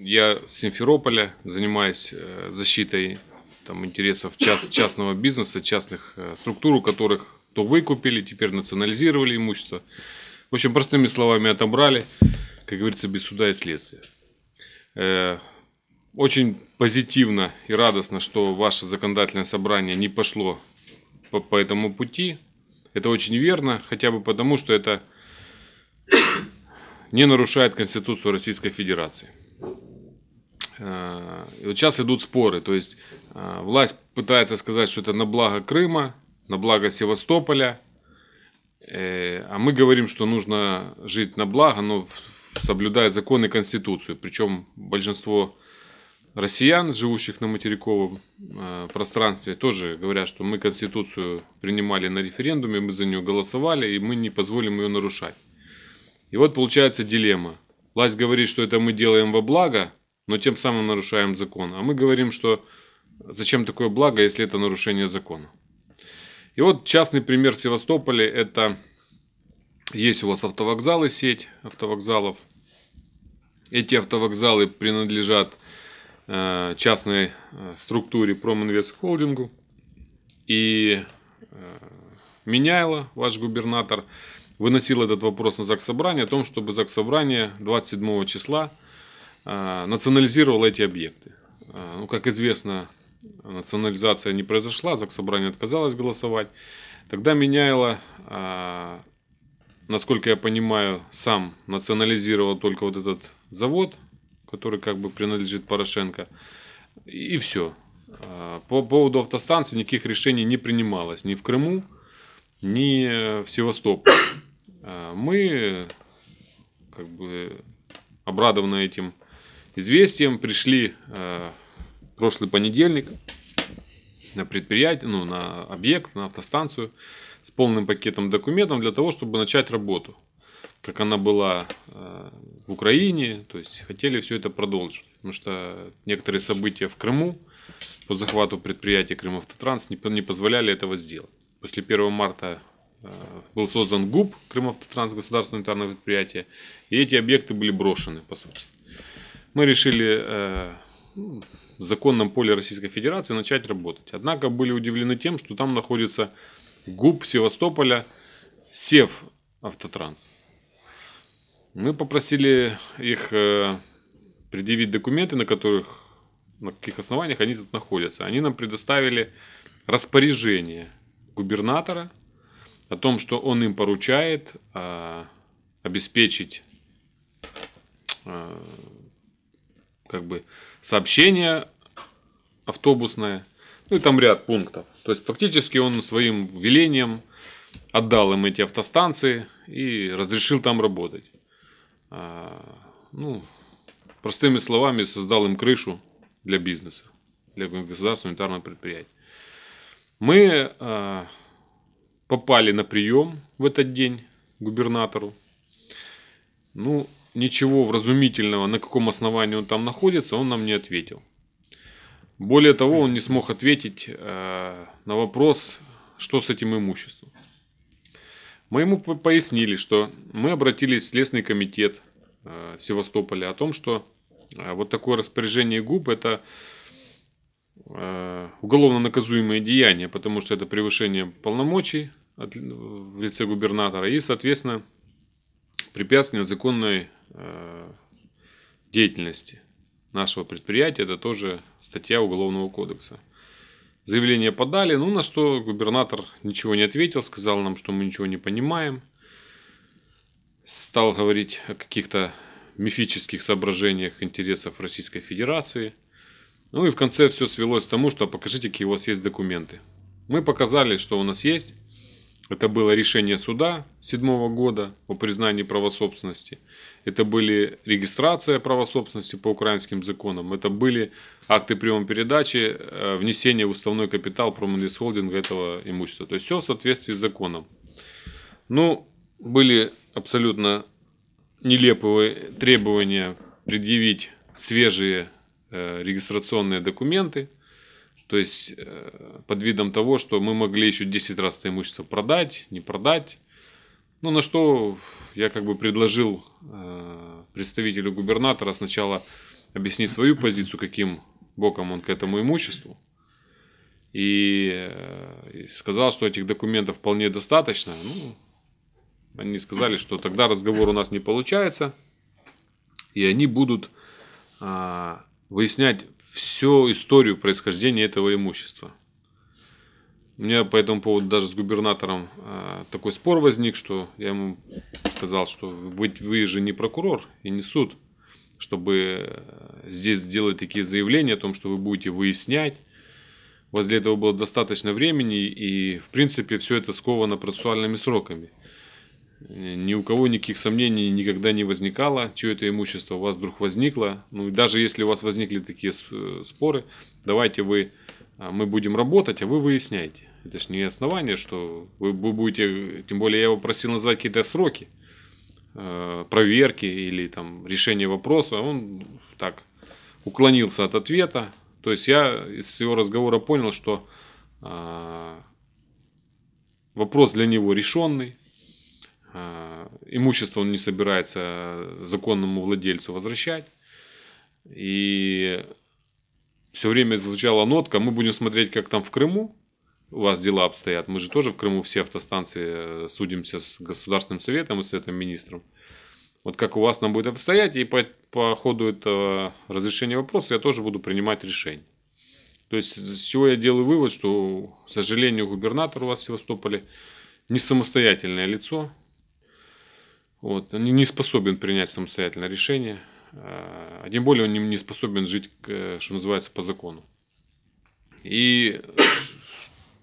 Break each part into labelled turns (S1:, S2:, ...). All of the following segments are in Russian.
S1: Я с Симферополя занимаюсь э, защитой там, интересов част, частного бизнеса, частных э, структур, у которых то выкупили, теперь национализировали имущество. В общем, простыми словами, отобрали, как говорится, без суда и следствия. Э, очень позитивно и радостно, что ваше законодательное собрание не пошло по, по этому пути. Это очень верно, хотя бы потому, что это не нарушает Конституцию Российской Федерации. Э, и вот сейчас идут споры, то есть э, власть пытается сказать, что это на благо Крыма, на благо Севастополя, э, а мы говорим, что нужно жить на благо, но соблюдая законы и конституцию. Причем большинство россиян, живущих на материковом пространстве, тоже говорят, что мы конституцию принимали на референдуме, мы за нее голосовали, и мы не позволим ее нарушать. И вот получается дилемма. Власть говорит, что это мы делаем во благо но тем самым нарушаем закон. А мы говорим, что зачем такое благо, если это нарушение закона. И вот частный пример в Севастополе – это есть у вас автовокзалы, сеть автовокзалов. Эти автовокзалы принадлежат э, частной э, структуре Проминвест Холдингу. И э, Меняйло, ваш губернатор, выносил этот вопрос на Заксобрание о том, чтобы Заксобрание 27 числа – а, национализировал эти объекты. А, ну, как известно, национализация не произошла, Заксобрание отказалось голосовать. Тогда меняйло, а, насколько я понимаю, сам национализировал только вот этот завод, который как бы принадлежит Порошенко, и все. По поводу автостанции никаких решений не принималось ни в Крыму, ни э, в Севастополе. Мы, как бы обрадованы этим, известием пришли э, прошлый понедельник на предприятие, ну, на объект, на автостанцию с полным пакетом документов для того, чтобы начать работу, как она была э, в Украине, то есть хотели все это продолжить, потому что некоторые события в Крыму по захвату предприятия Крымавтотранс не, не позволяли этого сделать. После 1 марта э, был создан ГУП Крымавтотранс, государственное предприятие, и эти объекты были брошены, по сути мы решили э, в законном поле Российской Федерации начать работать. Однако были удивлены тем, что там находится губ Севастополя Сев Автотранс. Мы попросили их э, предъявить документы, на которых на каких основаниях они тут находятся. Они нам предоставили распоряжение губернатора о том, что он им поручает э, обеспечить как бы сообщение автобусное, ну и там ряд пунктов. То есть фактически он своим велением отдал им эти автостанции и разрешил там работать. А, ну, простыми словами, создал им крышу для бизнеса, для государственного унитарного предприятия. Мы а, попали на прием в этот день к губернатору. Ну, ничего вразумительного, на каком основании он там находится, он нам не ответил. Более того, он не смог ответить э, на вопрос, что с этим имуществом. Мы ему пояснили, что мы обратились в Следственный комитет э, Севастополя о том, что э, вот такое распоряжение губ – это уголовно наказуемое деяние, потому что это превышение полномочий в лице губернатора и, соответственно, препятствие законной Э, деятельности нашего предприятия, это тоже статья Уголовного кодекса. Заявление подали, ну на что губернатор ничего не ответил, сказал нам, что мы ничего не понимаем. Стал говорить о каких-то мифических соображениях интересов Российской Федерации. Ну и в конце все свелось к тому, что покажите, какие у вас есть документы. Мы показали, что у нас есть. Это было решение суда седьмого года о признании правособственности. Это были регистрация правособственности по украинским законам. Это были акты приема передачи, э, внесение в уставной капитал проминвестхолдинга этого имущества. То есть все в соответствии с законом. Ну, были абсолютно нелепые требования предъявить свежие э, регистрационные документы – то есть э, под видом того, что мы могли еще 10 раз это имущество продать, не продать. Ну, на что я как бы предложил э, представителю губернатора сначала объяснить свою позицию, каким боком он к этому имуществу. Э, и сказал, что этих документов вполне достаточно. Ну, они сказали, что тогда разговор у нас не получается. И они будут а, выяснять всю историю происхождения этого имущества. У меня по этому поводу даже с губернатором э, такой спор возник, что я ему сказал, что вы, вы же не прокурор и не суд, чтобы э, здесь сделать такие заявления о том, что вы будете выяснять. Возле этого было достаточно времени, и в принципе все это сковано процессуальными сроками. Ни у кого никаких сомнений никогда не возникало, чье это имущество у вас вдруг возникло. Ну и даже если у вас возникли такие споры, давайте вы, а, мы будем работать, а вы выясняете. Это же не основание, что вы, будете, тем более я его просил назвать какие-то сроки а, проверки или там решения вопроса. А он так уклонился от ответа. То есть я из его разговора понял, что вопрос для него решенный, а, имущество он не собирается законному владельцу возвращать. И все время звучала нотка, мы будем смотреть, как там в Крыму у вас дела обстоят. Мы же тоже в Крыму все автостанции э, судимся с Государственным Советом и с этим министром. Вот как у вас нам будет обстоять, и по, по ходу этого разрешения вопроса я тоже буду принимать решение. То есть, с чего я делаю вывод, что, к сожалению, губернатор у вас в Севастополе не самостоятельное лицо, вот, он не способен принять самостоятельно решение, а тем более он не способен жить, э, что называется, по закону. И,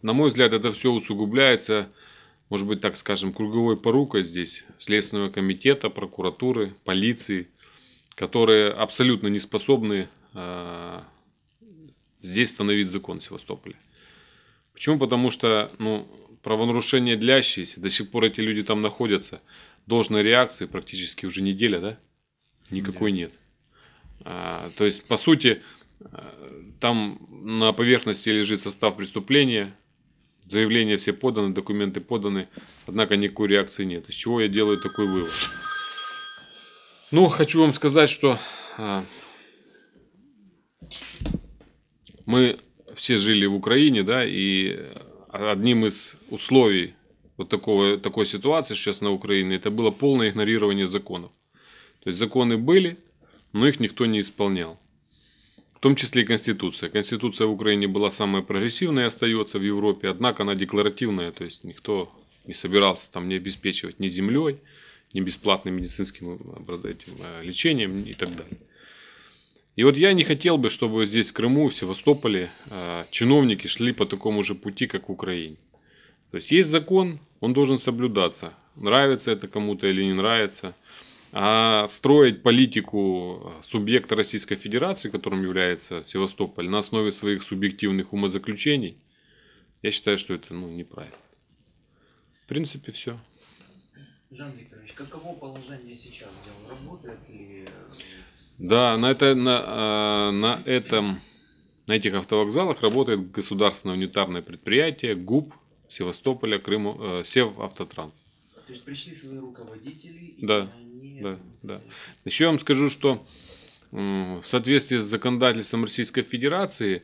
S1: на мой взгляд, это все усугубляется, может быть, так скажем, круговой порукой здесь Следственного комитета, прокуратуры, полиции, которые абсолютно не способны а, здесь становить закон в Севастополе. Почему? Потому что ну, правонарушения длящиеся, до сих пор эти люди там находятся – должной реакции практически уже неделя, да? Никакой нет. А, то есть, по сути, э, там на поверхности лежит состав преступления, заявления все поданы, документы поданы, однако никакой реакции нет. Из чего я делаю такой вывод? Ну, хочу вам сказать, что а, мы все жили в Украине, да, и одним из условий вот такого, такой ситуации сейчас на Украине, это было полное игнорирование законов. То есть законы были, но их никто не исполнял. В том числе и Конституция. Конституция в Украине была самая прогрессивная и остается в Европе, однако она декларативная, то есть никто не собирался там не обеспечивать ни землей, ни бесплатным медицинским этим, э, лечением и так далее. И вот я не хотел бы, чтобы здесь в Крыму, в Севастополе э, чиновники шли по такому же пути, как в Украине. То есть есть закон, он должен соблюдаться. Нравится это кому-то или не нравится. А строить политику субъекта Российской Федерации, которым является Севастополь, на основе своих субъективных умозаключений, я считаю, что это ну, неправильно. В принципе, все. Жан Викторович, каково положение сейчас дел? Работает ли... Да, на, это, на, а, на этом... На этих автовокзалах работает государственное унитарное предприятие ГУП Севастополя, Крыму, э, Севавтотранс. То есть пришли свои руководители. И да, они... да, да. Еще я вам скажу, что в соответствии с законодательством Российской Федерации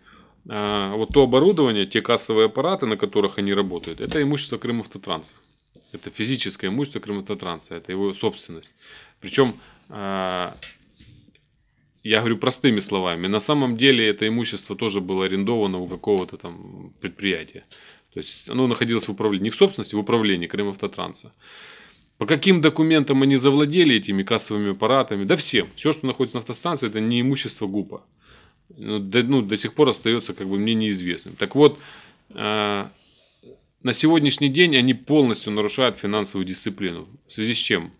S1: э, вот то оборудование, те кассовые аппараты, на которых они работают, это имущество Крымавтотранса. Это физическое имущество Крымавтотранса, это его собственность. Причем, э, я говорю простыми словами, на самом деле это имущество тоже было арендовано у какого-то там предприятия. То есть оно находилось в управлении, не в собственности, а в управлении автотранса. По каким документам они завладели этими кассовыми аппаратами? Да всем. Все, что находится на автостанции, это не имущество ГУПа. Ну, до, ну, до сих пор остается как бы мне неизвестным. Так вот, э, на сегодняшний день они полностью нарушают финансовую дисциплину. В связи с чем?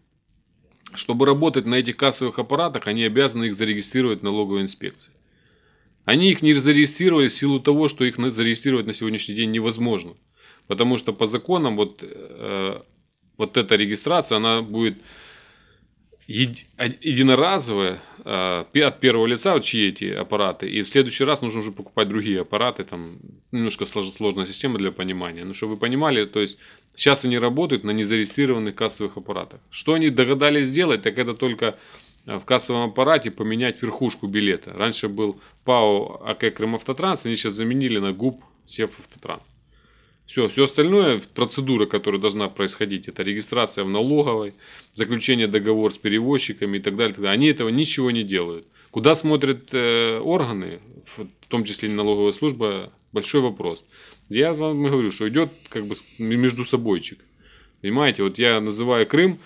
S1: Чтобы работать на этих кассовых аппаратах, они обязаны их зарегистрировать в налоговой инспекции. Они их не зарегистрировали в силу того, что их зарегистрировать на сегодняшний день невозможно. Потому что по законам вот, э, вот эта регистрация, она будет еди, единоразовая э, от первого лица, вот чьи эти аппараты. И в следующий раз нужно уже покупать другие аппараты. Там немножко сложная система для понимания. Но ну, чтобы вы понимали, то есть сейчас они работают на незарегистрированных кассовых аппаратах. Что они догадались сделать, так это только Э, в кассовом аппарате поменять верхушку билета. Раньше был ПАО АК Крымавтотранс, они сейчас заменили на ГУП СЕФ Автотранс. Все, все остальное, процедура, которая должна происходить, это регистрация в налоговой, заключение договора с перевозчиками и так далее. Так далее. Они этого ничего не делают. Куда смотрят э, органы, в том числе и налоговая служба, большой вопрос. Я вам говорю, что идет как бы между собойчик. Понимаете, вот я называю Крым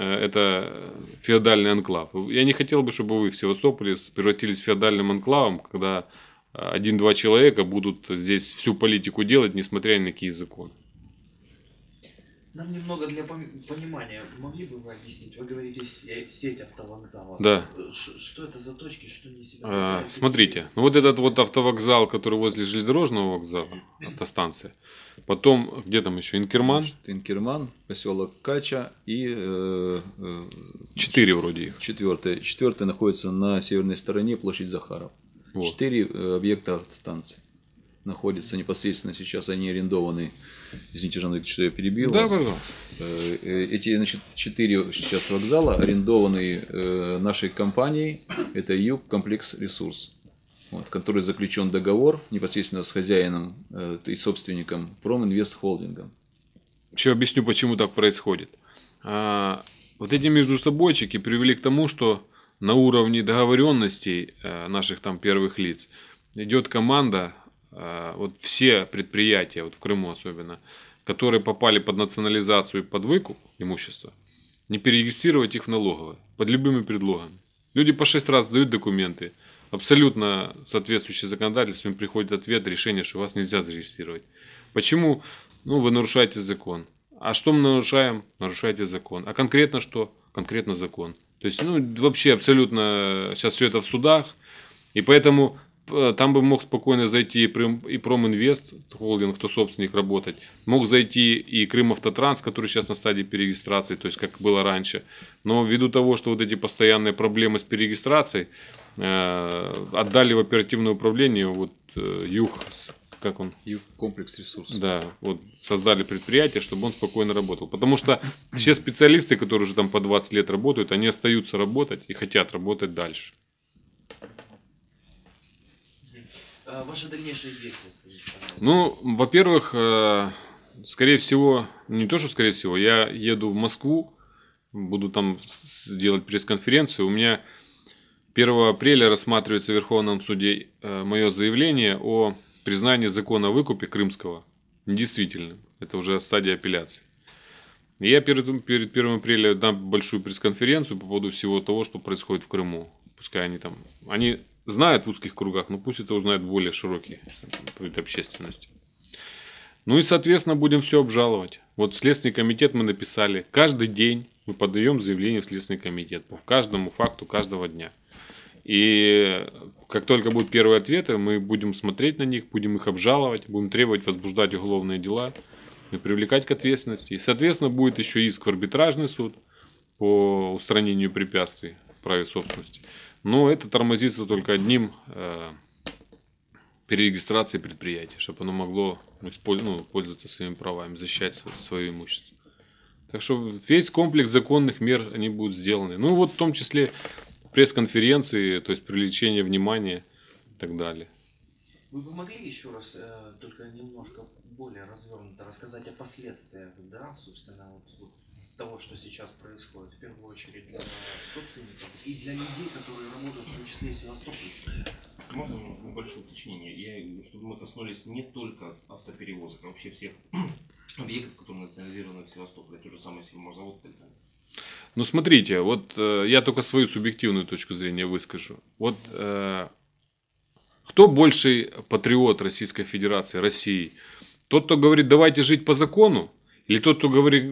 S1: Э, это феодальный анклав. Я не хотел бы, чтобы вы в Севастополе превратились в феодальным анклавом, когда э, один-два человека будут здесь всю политику делать, несмотря ни на какие законы.
S2: Нам немного для понимания могли бы вы
S1: объяснить? Вы говорите сеть автовокзалов. Да. Э, что это за точки, что не себя? А, смотрите, ну вот этот вот автовокзал, который возле железнодорожного вокзала, автостанция.
S2: Потом где там еще Инкерман? Значит, Инкерман, поселок Кача и э, э, четыре вроде их. Четвертый четвертое находится на северной стороне площадь Захаров. Вот. Четыре э, объекта автостанции находятся непосредственно сейчас, они арендованы. Извините, Жан Викторович, что я перебил Да, вас. пожалуйста. Э, э, эти значит, четыре сейчас вокзала арендованы э, нашей компанией. Это Юг Комплекс Ресурс, вот, который заключен договор непосредственно с хозяином и собственником Проминвест Холдингом. Еще объясню, почему так происходит. А,
S1: вот эти между привели к тому, что на уровне договоренностей наших там первых лиц идет команда а, вот все предприятия, вот в Крыму особенно, которые попали под национализацию и под выкуп имущества, не перерегистрировать их в налоговое под любыми предлогами. Люди по шесть раз дают документы, абсолютно соответствующие законодательству, им приходит ответ, решение, что вас нельзя зарегистрировать. Почему? Ну, вы нарушаете закон. А что мы нарушаем? Нарушаете закон. А конкретно что? Конкретно закон. То есть, ну, вообще абсолютно э, сейчас все это в судах. И поэтому Э, там бы мог спокойно зайти и, Проминвест, холдинг, кто собственник работать. Мог зайти и Крымавтотранс, который сейчас на стадии перерегистрации, то есть как было раньше. Но ввиду того, что вот эти постоянные проблемы с перерегистрацией, э, отдали в оперативное управление вот э, Юг, как он? Юг комплекс ресурсов. Да, вот создали предприятие, чтобы он спокойно работал. Потому что все специалисты, которые уже там по 20 лет работают, они остаются работать и хотят работать дальше. Э, ваши дальнейшие действия? ну, во-первых, э, скорее всего, ну, не то, что скорее всего, я еду в Москву, буду там делать пресс-конференцию. У меня 1 апреля рассматривается в Верховном суде э, мое заявление о признании закона о выкупе крымского недействительным. Это уже стадия апелляции. Я перед, перед 1 апреля дам большую пресс-конференцию по поводу всего того, что происходит в Крыму. Пускай они там... Они знает в узких кругах, но пусть это узнает более широкий общественность. Ну и, соответственно, будем все обжаловать. Вот Следственный комитет мы написали. Каждый день мы подаем заявление в Следственный комитет по каждому факту каждого дня. И как только будут первые ответы, мы будем смотреть на них, будем их обжаловать, будем требовать возбуждать уголовные дела и привлекать к ответственности. И, соответственно, будет еще иск в арбитражный суд по устранению препятствий в праве собственности. Но ну, это тормозится только одним э, перерегистрации предприятия, чтобы оно могло ну, пользоваться своими правами, защищать свое, свое имущество. Так что весь комплекс законных мер они будут сделаны. Ну вот в том числе пресс-конференции, то есть привлечение внимания и так далее. Вы бы могли еще раз э, только немножко более развернуто рассказать о последствиях, да, собственно, вот, вот того, что сейчас происходит, в первую очередь для собственников и для людей, которые работают, в том числе и Севастопольские.
S2: Можно небольшое уточнение? Я, чтобы мы коснулись не только автоперевозок, а вообще
S1: всех объектов, которые национализированы в Севастополе, те же самые Сельморзавод и так далее. Ну, смотрите, вот э, я только свою субъективную точку зрения выскажу. Вот э, кто больший патриот Российской Федерации, России? Тот, кто говорит, давайте жить по закону, или тот, кто говорит,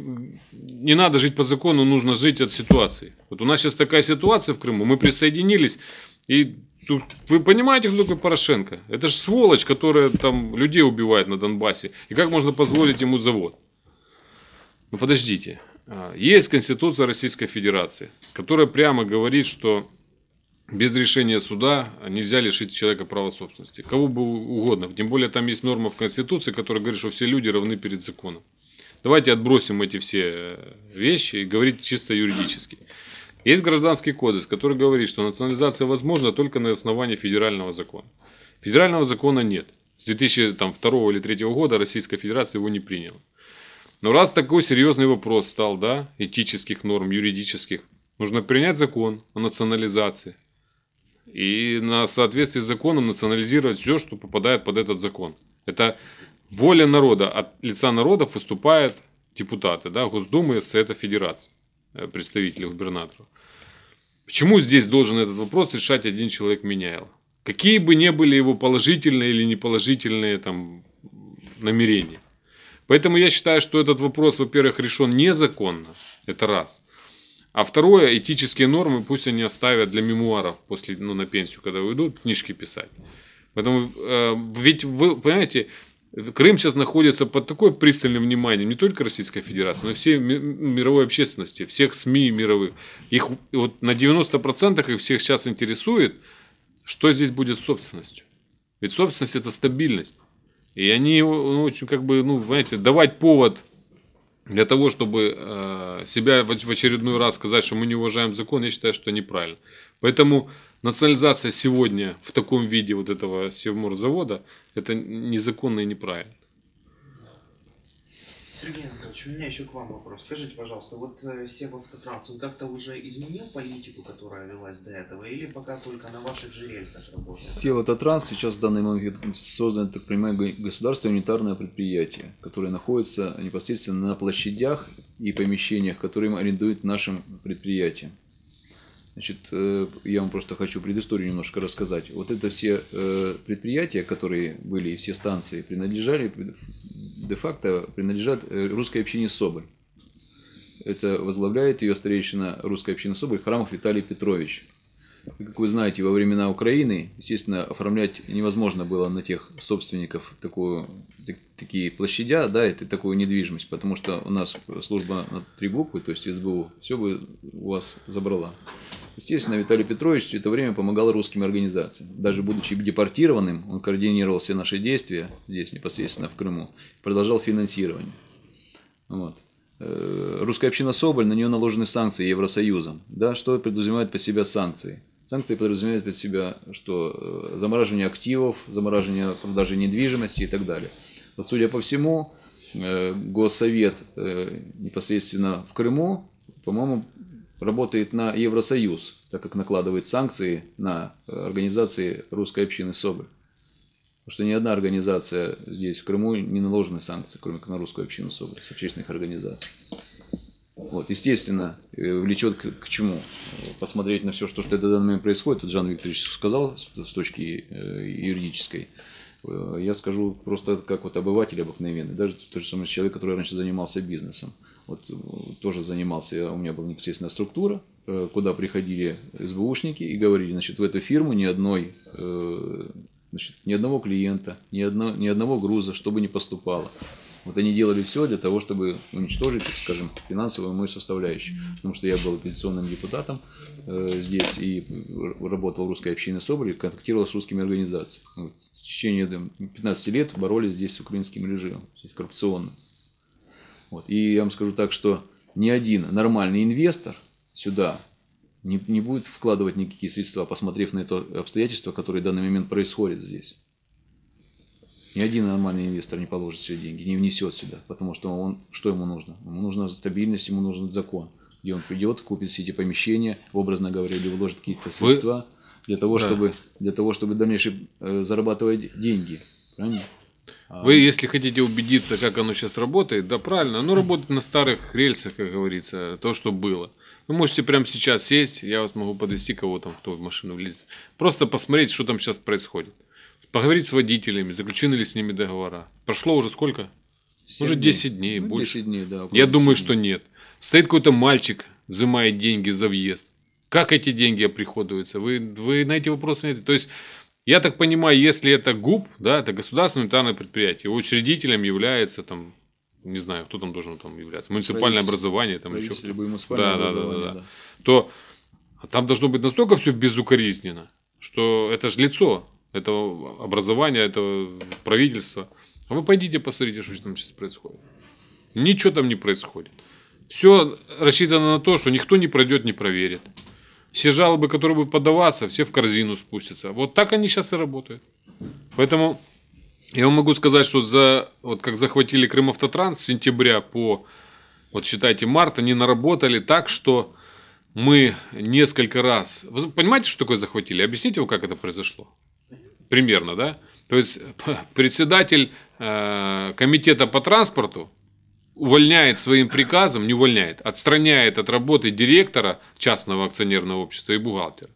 S1: не надо жить по закону, нужно жить от ситуации. Вот у нас сейчас такая ситуация в Крыму, мы присоединились, и тут, вы понимаете, кто такой Порошенко? Это же сволочь, которая там людей убивает на Донбассе. И как можно позволить ему завод? Ну подождите, а, есть Конституция Российской Федерации, которая прямо говорит, что без решения суда нельзя лишить человека права собственности. Кого бы угодно. Тем более там есть норма в Конституции, которая говорит, что все люди равны перед законом. Давайте отбросим эти все э, вещи и говорить чисто юридически. Есть гражданский кодекс, который говорит, что национализация возможна только на основании федерального закона. Федерального закона нет. С 2002 или 2003 года Российская Федерация его не приняла. Но раз такой серьезный вопрос стал, да, этических норм, юридических, нужно принять закон о национализации. И на соответствии с законом национализировать все, что попадает под этот закон. Это воля народа, от лица народов выступают депутаты, да, Госдумы, Совета Федерации, э, представители губернаторов. Почему здесь должен этот вопрос решать один человек Меняйло? Какие бы ни были его положительные или неположительные там, намерения. Поэтому я считаю, что этот вопрос, во-первых, решен незаконно, это раз. А второе, этические нормы пусть они оставят для мемуаров после, ну, на пенсию, когда уйдут, книжки писать. Поэтому, э, ведь вы, понимаете, Крым сейчас находится под такое пристальным вниманием не только Российской Федерации, но и всей мировой общественности, всех СМИ мировых. Их вот на 90% их всех сейчас интересует, что здесь будет с собственностью. Ведь собственность – это стабильность. И они ну, очень как бы, ну, знаете, давать повод для того, чтобы э, себя в, очередной раз сказать, что мы не уважаем закон, я считаю, что неправильно. Поэтому национализация сегодня в таком виде вот этого Севморзавода, это незаконно и неправильно. Сергей Анатольевич, у меня еще к вам вопрос. Скажите, пожалуйста, вот э, Сева Автотранс, он как-то уже изменил политику, которая велась до этого, или пока только на ваших же рельсах работает?
S2: Сева Автотранс сейчас в данный момент создан, так понимаю, государственное унитарное предприятие, которое находится непосредственно на площадях и помещениях, которые им арендуют нашим предприятиям. Значит, э, я вам просто хочу предысторию немножко рассказать. Вот это все э, предприятия, которые были, и все станции, принадлежали де-факто принадлежат э, русской общине Соболь. Это возглавляет ее старейшина русской общины Соболь Храмов Виталий Петрович. И, как вы знаете, во времена Украины, естественно, оформлять невозможно было на тех собственников такую, так, такие площадя, да, это такую недвижимость, потому что у нас служба на три буквы, то есть СБУ, все бы у вас забрала. Естественно, Виталий Петрович все это время помогал русским организациям. Даже будучи депортированным, он координировал все наши действия здесь, непосредственно в Крыму, продолжал финансирование. Вот. Э, русская община Соболь, на нее наложены санкции Евросоюзом. Да, что подразумевает под себя санкции? Санкции подразумевают под себя, что э, замораживание активов, замораживание продажи недвижимости и так далее. Вот, судя по всему, э, Госсовет непосредственно в Крыму, по-моему, работает на Евросоюз, так как накладывает санкции на э, организации русской общины Собр, Потому что ни одна организация здесь, в Крыму, не наложена санкции, кроме как на русскую общину Собр, с общественных организаций. Вот, естественно, э, влечет к, к чему? Посмотреть на все, что, что это в данный момент происходит. Тут Жан Викторович сказал с, с точки э, юридической. Э, я скажу просто как вот обыватель обыкновенный, даже тот же самый человек, который раньше занимался бизнесом. Вот э, тоже занимался, я, у меня была непосредственно структура, э, куда приходили СБУшники и говорили, значит, в эту фирму ни одной, э, значит, ни одного клиента, ни, одно, ни одного груза, чтобы не поступало. Вот они делали все для того, чтобы уничтожить, скажем, финансовую мою составляющую. Потому что я был оппозиционным депутатом э, здесь и работал в русской общине СОБР контактировал с русскими организациями. Вот. В течение там, 15 лет боролись здесь с украинским режимом, коррупционным. Вот. И я вам скажу так, что ни один нормальный инвестор сюда не, не будет вкладывать никакие средства, посмотрев на это обстоятельство, которое в данный момент происходит здесь. Ни один нормальный инвестор не положит сюда деньги, не внесет сюда, потому что он, что ему нужно? Ему нужна стабильность, ему нужен закон, и он придет, купит все эти помещения, образно говоря, или вложит какие-то средства Вы... для того, да. чтобы для того, чтобы в дальнейшем э, зарабатывать деньги, правильно? Вы, а.
S1: если хотите убедиться, как оно сейчас работает, да правильно, оно работает на старых рельсах, как говорится, то, что было. Вы можете прямо сейчас сесть, я вас могу подвести кого там, кто в машину влезет. Просто посмотреть, что там сейчас происходит. Поговорить с водителями, заключены ли с ними договора. Прошло уже сколько? Может, дней. 10 дней, ну, больше. 10 дней, да. Я думаю, дней. что нет. Стоит какой-то мальчик, взимает деньги за въезд. Как эти деньги оприходуются? Вы, вы на эти вопросы не? То есть я так понимаю, если это ГУП, да, это государственное унитарное предприятие, его учредителем является там, не знаю, кто там должен там являться, муниципальное образование, там еще. да, да, да, да, да. То там должно быть настолько все безукоризненно, что это же лицо этого образования, этого правительства. А вы пойдите посмотрите, что там сейчас происходит. Ничего там не происходит. Все рассчитано на то, что никто не пройдет, не проверит все жалобы, которые будут подаваться, все в корзину спустятся. Вот так они сейчас и работают. Поэтому я вам могу сказать, что за, вот как захватили Крым Автотранс с сентября по, вот считайте, март, они наработали так, что мы несколько раз... Вы понимаете, что такое захватили? Объясните, как это произошло? Примерно, да? То есть председатель э, комитета по транспорту увольняет своим приказом, не увольняет, отстраняет от работы директора частного акционерного общества и бухгалтера.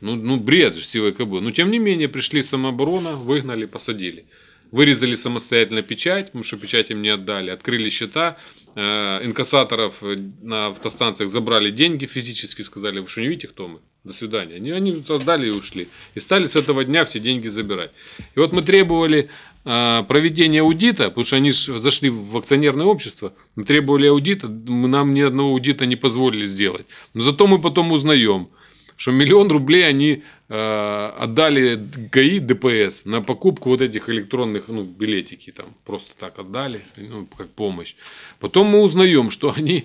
S1: Ну, ну бред же силой КБ. Но тем не менее пришли самооборона, выгнали, посадили. Вырезали самостоятельно печать, потому что печать им не отдали. Открыли счета, э, инкассаторов на автостанциях забрали деньги, физически сказали, вы что не видите, кто мы? До свидания. Они, они отдали и ушли. И стали с этого дня все деньги забирать. И вот мы требовали а, проведение аудита, потому что они зашли в акционерное общество, мы требовали аудита, нам ни одного аудита не позволили сделать. Но зато мы потом узнаем, что миллион рублей они а, отдали ГАИ ДПС на покупку вот этих электронных ну, билетики, там просто так отдали, ну, как помощь. Потом мы узнаем, что они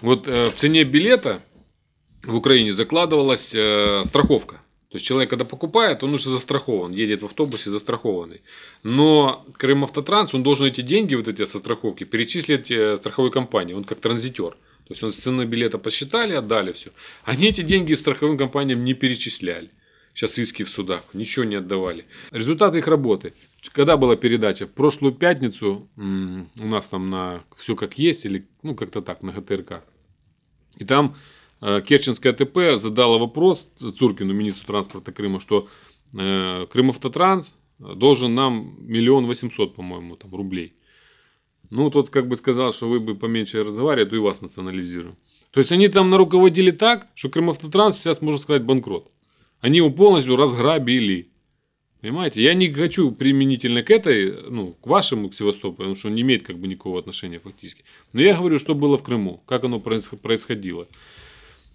S1: вот э, в цене билета в Украине закладывалась э, страховка. То есть человек, когда покупает, он уже застрахован, едет в автобусе застрахованный. Но Крым Автотранс, он должен эти деньги, вот эти со страховки, перечислить э, страховой компании, он как транзитер. То есть он с цены билета посчитали, отдали все. Они эти деньги страховым компаниям не перечисляли. Сейчас иски в судах, ничего не отдавали. Результаты их работы. Когда была передача? В прошлую пятницу у нас там на все как есть, или ну как-то так, на ГТРК. И там Э, Керченская ТП задала вопрос Цуркину, министру транспорта Крыма, что э, Крым Автотранс должен нам миллион восемьсот, по-моему, там, рублей. Ну, тот как бы сказал, что вы бы поменьше разговаривали, а то и вас национализируем. То есть они там на руководили так, что Крымавтотранс сейчас, можно сказать, банкрот. Они его полностью разграбили. Понимаете? Я не хочу применительно к этой, ну, к вашему, к Севастополю, потому что он не имеет как бы никакого отношения фактически. Но я говорю, что было в Крыму, как оно происходило.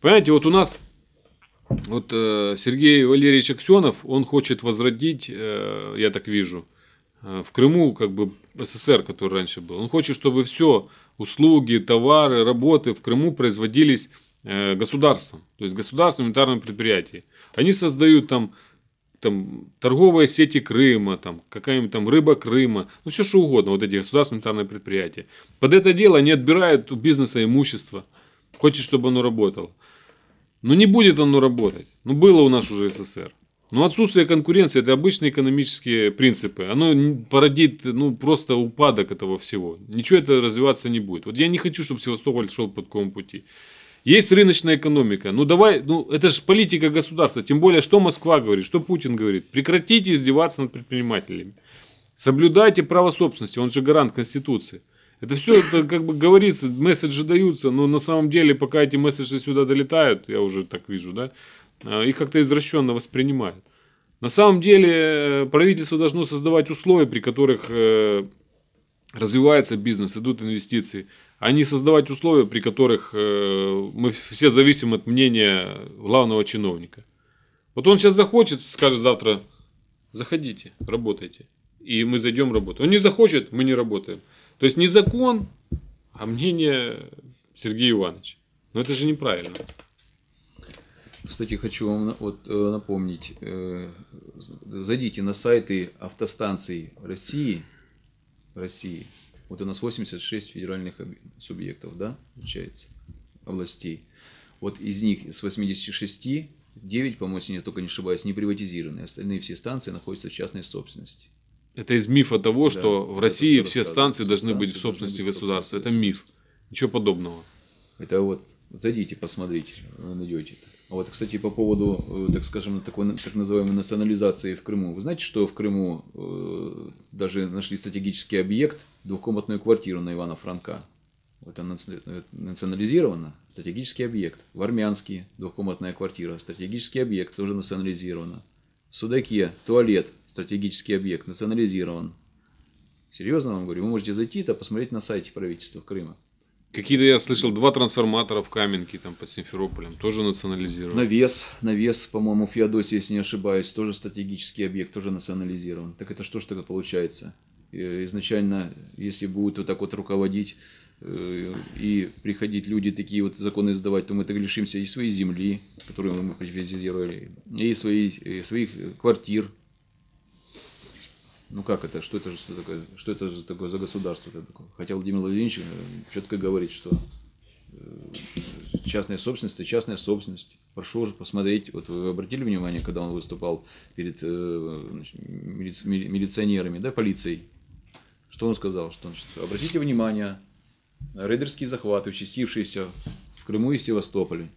S1: Понимаете, вот у нас вот э, Сергей Валерьевич Аксенов, он хочет возродить, э, я так вижу, э, в Крыму как бы СССР, который раньше был. Он хочет, чтобы все услуги, товары, работы в Крыму производились э, государством, то есть государственным унитарным предприятием. Они создают там там торговые сети Крыма, там какая-нибудь там рыба Крыма, ну все что угодно, вот эти государственные унитарные предприятия. Под это дело они отбирают у бизнеса имущество, хочет, чтобы оно работало. Ну не будет оно работать. Ну было у нас уже СССР. Но ну, отсутствие конкуренции – это обычные экономические принципы. Оно породит ну, просто упадок этого всего. Ничего это развиваться не будет. Вот я не хочу, чтобы Севастополь шел по такому пути. Есть рыночная экономика. Ну давай, ну это же политика государства. Тем более, что Москва говорит, что Путин говорит. Прекратите издеваться над предпринимателями. Соблюдайте право собственности, он же гарант Конституции. Это все, это как бы говорится, месседжи даются, но на самом деле, пока эти месседжи сюда долетают, я уже так вижу, да, а, их как-то извращенно воспринимают. На самом деле э, правительство должно создавать условия, при которых э, развивается бизнес, идут инвестиции, а не создавать условия, при которых э, мы все зависим от мнения главного чиновника. Вот он сейчас захочет, скажет завтра, заходите, работайте. И мы зайдем работать. Он не захочет, мы не работаем. То есть не закон, а мнение Сергея Ивановича. Но это же
S2: неправильно. Кстати, хочу вам вот, э, напомнить, э, зайдите на сайты автостанций России, России. Вот у нас 86 федеральных субъектов, да, получается, областей. Вот из них, из 86, 9, по-моему, если я только не ошибаюсь, не приватизированы. Остальные все станции находятся в частной собственности.
S1: Это из мифа того, да, что в России все станции
S2: должны быть в собственности государства. Это миф. Ничего подобного. Это вот, зайдите, посмотрите, найдете. А вот, кстати, по поводу, э, так скажем, такой так называемой национализации в Крыму. Вы знаете, что в Крыму э, даже нашли стратегический объект, двухкомнатную квартиру на Ивана Франка. Вот она э, национализирована, стратегический объект. В Армянске двухкомнатная квартира, стратегический объект, тоже национализирована. В Судаке туалет, стратегический объект национализирован. Серьезно вам говорю, вы можете зайти и посмотреть на сайте правительства Крыма.
S1: Какие-то я слышал, два трансформатора в Каменке там под Симферополем тоже национализирован.
S2: Навес, навес, по-моему, в Феодосии, если не ошибаюсь, тоже стратегический объект, тоже национализирован. Так это что ж такое получается? Э, изначально, если будут вот так вот руководить э, и приходить люди такие вот законы издавать, то мы так лишимся и своей земли, которую мы приватизировали, и, своих и своих э, квартир, ну как это, что это же что такое, что это же такое за государство такое? Хотя Владимир Владимирович э, четко говорит, что э, частная собственность это частная собственность. Прошу посмотреть, вот вы обратили внимание, когда он выступал перед э, значит, милиционерами, да, полицией, что он сказал? Что он, обратите внимание, рейдерские захваты, участившиеся в Крыму и Севастополе.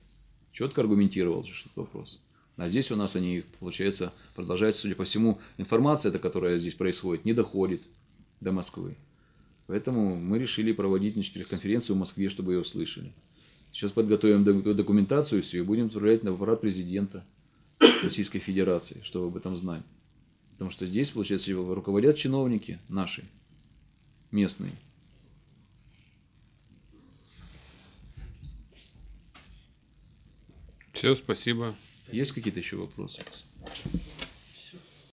S2: Четко аргументировал этот вопрос. А здесь у нас они, получается, продолжаются. судя по всему, информация, эта, которая здесь происходит, не доходит до Москвы. Поэтому мы решили проводить конференцию в Москве, чтобы ее услышали. Сейчас подготовим документацию все и будем отправлять на аппарат президента Российской Федерации, чтобы об этом знали. Потому что здесь, получается, его руководят чиновники наши, местные.
S1: Все, спасибо. Есть какие-то еще вопросы?